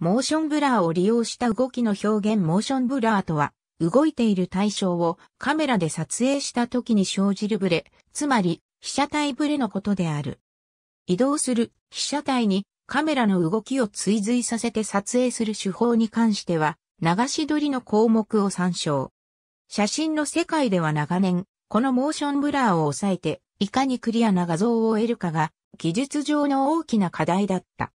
モーションブラーを利用した動きの表現モーションブラーとは、動いている対象をカメラで撮影した時に生じるブレ、つまり被写体ブレのことである。移動する被写体にカメラの動きを追随させて撮影する手法に関しては、流し撮りの項目を参照。写真の世界では長年、このモーションブラーを抑えて、いかにクリアな画像を得るかが、技術上の大きな課題だった。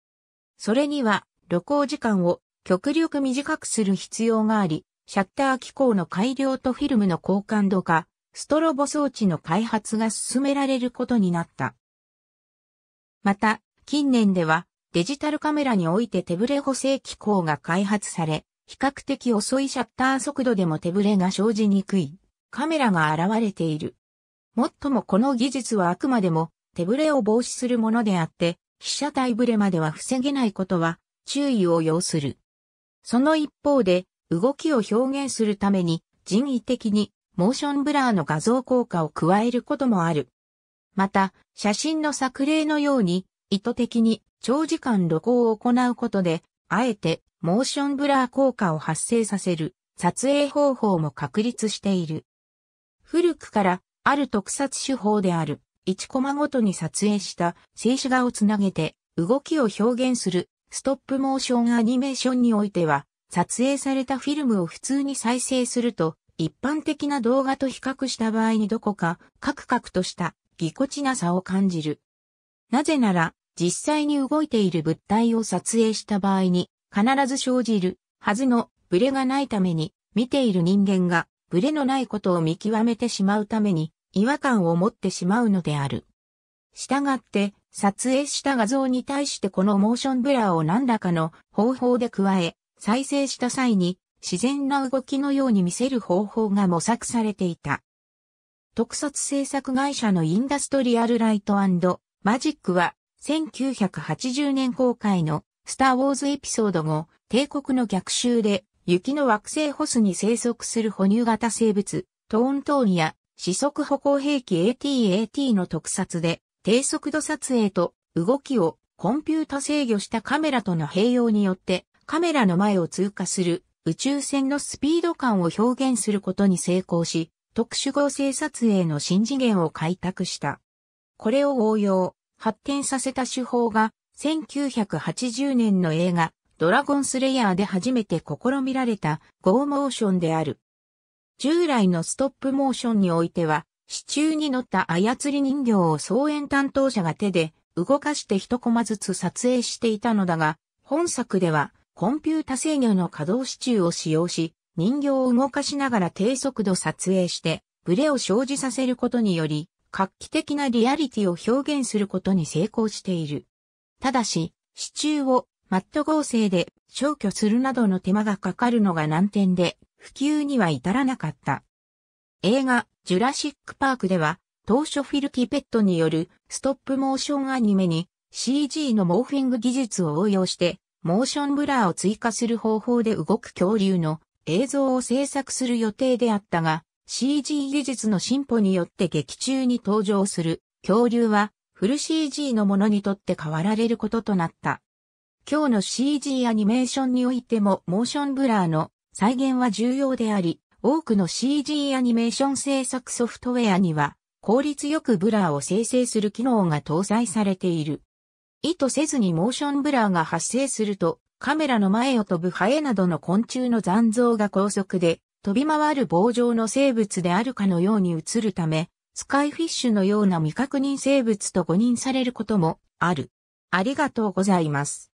それには、旅行時間を極力短くする必要があり、シャッター機構の改良とフィルムの交感度化、ストロボ装置の開発が進められることになった。また、近年ではデジタルカメラにおいて手ブレ補正機構が開発され、比較的遅いシャッター速度でも手ブレが生じにくいカメラが現れている。もっともこの技術はあくまでも手ブレを防止するものであって、被写体ブレまでは防げないことは注意を要する。その一方で、動きを表現するために、人為的に、モーションブラーの画像効果を加えることもある。また、写真の作例のように、意図的に長時間露光を行うことで、あえてモーションブラー効果を発生させる撮影方法も確立している。古くからある特撮手法である1コマごとに撮影した静止画をつなげて動きを表現するストップモーションアニメーションにおいては、撮影されたフィルムを普通に再生すると、一般的な動画と比較した場合にどこか、カクカクとした、ぎこちなさを感じる。なぜなら、実際に動いている物体を撮影した場合に、必ず生じる、はずの、ブレがないために、見ている人間が、ブレのないことを見極めてしまうために、違和感を持ってしまうのである。したがって、撮影した画像に対してこのモーションブラーを何らかの方法で加え、再生した際に自然な動きのように見せる方法が模索されていた。特撮制作会社のインダストリアルライトマジックは1980年公開のスターウォーズエピソード後、帝国の逆襲で雪の惑星ホスに生息する哺乳型生物トーントーンや四足歩行兵器 AT-AT の特撮で低速度撮影と動きをコンピュータ制御したカメラとの併用によってカメラの前を通過する宇宙船のスピード感を表現することに成功し、特殊合成撮影の新次元を開拓した。これを応用、発展させた手法が1980年の映画ドラゴンスレイヤーで初めて試みられたゴーモーションである。従来のストップモーションにおいては支柱に乗った操り人形を操演担当者が手で動かして一コマずつ撮影していたのだが、本作ではコンピュータ制御の稼働支柱を使用し、人形を動かしながら低速度撮影して、ブレを生じさせることにより、画期的なリアリティを表現することに成功している。ただし、支柱をマット合成で消去するなどの手間がかかるのが難点で、普及には至らなかった。映画、ジュラシック・パークでは、当初フィル・ティペットによるストップモーションアニメに CG のモーフィング技術を応用して、モーションブラーを追加する方法で動く恐竜の映像を制作する予定であったが、CG 技術の進歩によって劇中に登場する恐竜はフル CG のものにとって変わられることとなった。今日の CG アニメーションにおいてもモーションブラーの再現は重要であり、多くの CG アニメーション制作ソフトウェアには、効率よくブラーを生成する機能が搭載されている。意図せずにモーションブラーが発生すると、カメラの前を飛ぶハエなどの昆虫の残像が高速で飛び回る棒状の生物であるかのように映るため、スカイフィッシュのような未確認生物と誤認されることもある。ありがとうございます。